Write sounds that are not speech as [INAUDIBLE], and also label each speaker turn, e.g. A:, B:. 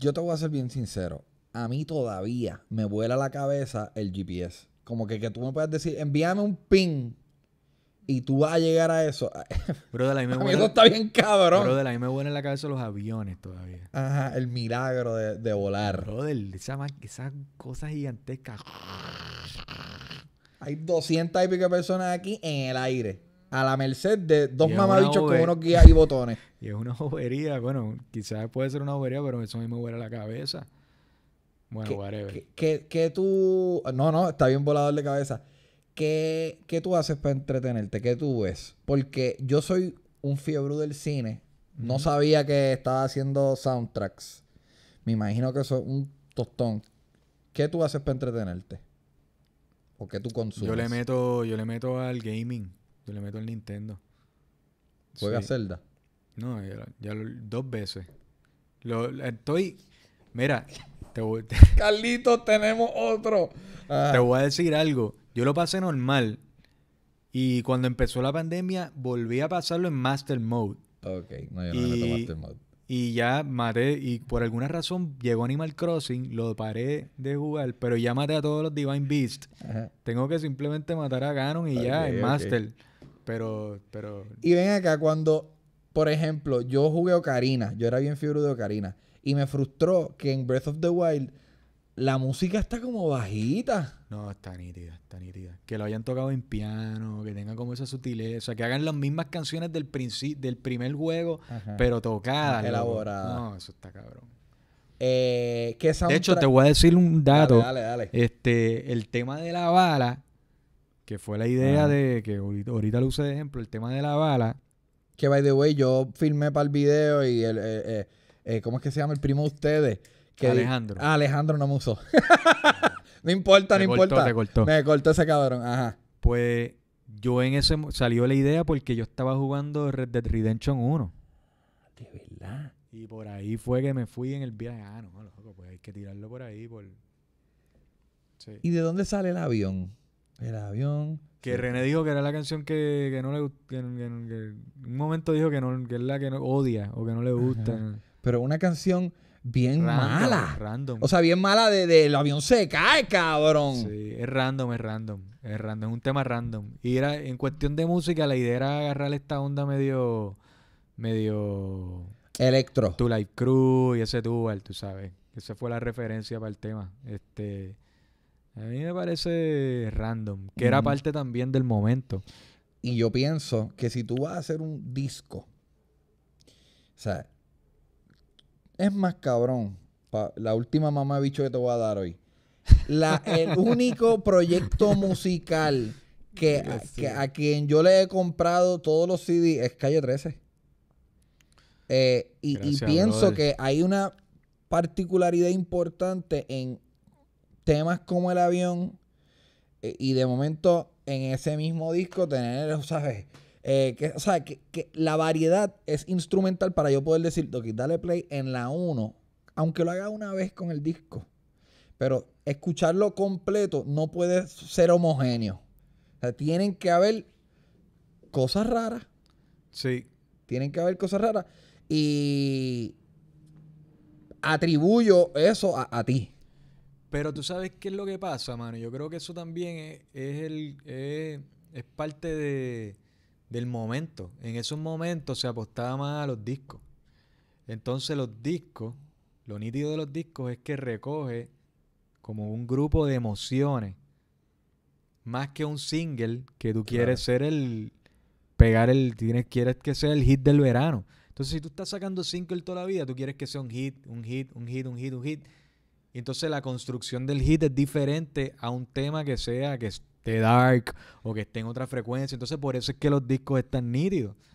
A: Yo te voy a ser bien sincero. A mí todavía me vuela la cabeza el GPS. Como que, que tú me puedas decir, envíame un pin y tú vas a llegar a eso. Bro, de la está bien cabrón.
B: la la cabeza los aviones todavía.
A: Ajá, el milagro de, volar. Bro, esa, esa
B: cosa gigantesca.
A: Hay doscientas y pico personas aquí en el aire a la merced de dos mamabichos con unos guías y botones.
B: [LAUGHS] y es una bobería. Bueno, quizás puede ser una bobería, pero eso a mí me
A: huele la cabeza. Bueno, ¿Qué, whatever. ¿Qué tú. No, no, está bien volador de cabeza. ¿Qué, tú haces para entretenerte? ¿Qué tú ves? Porque yo soy un fiebre del cine. No sabía que estaba haciendo soundtracks. Me imagino que eso es un tostón. ¿Qué tú haces para entretenerte? ¿O qué tú consumes? Yo le
B: meto, yo le meto al gaming. Yo le meto el Nintendo. ¿Juega Celda? Zelda? No, ya, lo, dos veces. Lo, estoy. Mira, te voy. [LAUGHS]
A: Carlitos, tenemos otro. Ah. Te voy
B: a decir algo. Yo lo pasé normal. Y cuando empezó la pandemia, volví a pasarlo en Master Mode. Ok, no, yo no y, Master Mode. Y ya maté, y por alguna razón llegó Animal Crossing, lo paré de jugar, pero ya maté a todos los Divine Beasts.
A: Tengo que simplemente matar a Ganon y ya, en Master.
B: Pero, pero... Y ven
A: acá, cuando, por ejemplo, yo jugué Ocarina, yo era bien fiebre de Ocarina, y me frustró que en Breath of the Wild la música está como bajita.
B: No, está nítida, está nítida. Que lo hayan tocado en piano, que tengan como esa sutileza, que hagan las mismas canciones del, del primer juego, pero tocadas. Elaboradas. No, eso está cabrón.
A: Eh, de hecho, te voy a decir un dato. dale, dale.
B: Este, el tema de la
A: bala que fue la idea de que ahorita, ahorita, lo usé de ejemplo, el tema de la bala. Que by the way, yo filmé para el video y el, eh, eh, eh, ¿cómo es que se llama el primo de ustedes? Que Alejandro. Ah, Alejandro no me usó. [LAUGHS] [LAUGHS] no importa, no importa.
B: Me cortó ese cabrón, ajá. Pues yo en ese salió la idea porque yo estaba jugando Red Dead Redemption 1. De verdad. Y por ahí fue que me fui en el viaje. Ah, no, loco, pues hay que tirarlo por ahí. ¿Y de dónde sale el avión? El avión. Que René dijo que era la canción que, no le gusta. un momento dijo que, no, es la que no odia o que no le gusta. Pero una canción bien mala. Random. O sea, bien mala de, el avión se cae, cabrón. Sí, es random, es random. Es random, es un tema random. Y era, en cuestión de música, la idea era agarrar esta onda medio. medio. Electro. Tu Life Crew y ese Dual, tú sabes. Esa fue la referencia para el tema. Este. A mí me parece random,
A: que era parte también del momento. Y yo pienso que si tú vas a hacer un disco, o sea, es más cabrón. la última mamá bicho que te voy a dar hoy. La, el [LAUGHS] único proyecto musical que, a, quien yo le he comprado todos los CDs es Calle 13. Eh, y, pienso que hay una particularidad importante en temas como el avión eh, y de momento en ese mismo disco tener, ¿sabes? Eh, que, o sea, que, la variedad es instrumental para yo poder decir, que dale play en la 1, aunque lo haga una vez con el disco. Pero escucharlo completo no puede ser homogéneo. O sea, tienen que haber cosas raras. Sí. Tienen que haber cosas raras. Y atribuyo eso a, a ti.
B: Pero tú sabes qué es lo que pasa, mano. Yo creo que eso también es, el, es, parte de, del momento. En esos momentos se apostaba más a los discos. Entonces los discos, lo nítido de los discos es que recoge como un grupo de emociones. Más que un single que tú quieres ser el, pegar el, tienes, quieres que sea el hit del verano. Entonces, si tú estás sacando single toda la vida, tú quieres que sea un hit, un hit, un hit, un hit, un hit entonces la construcción del hit es diferente a un tema que sea que esté dark o que esté en otra frecuencia. Entonces por eso es que los discos están nítidos.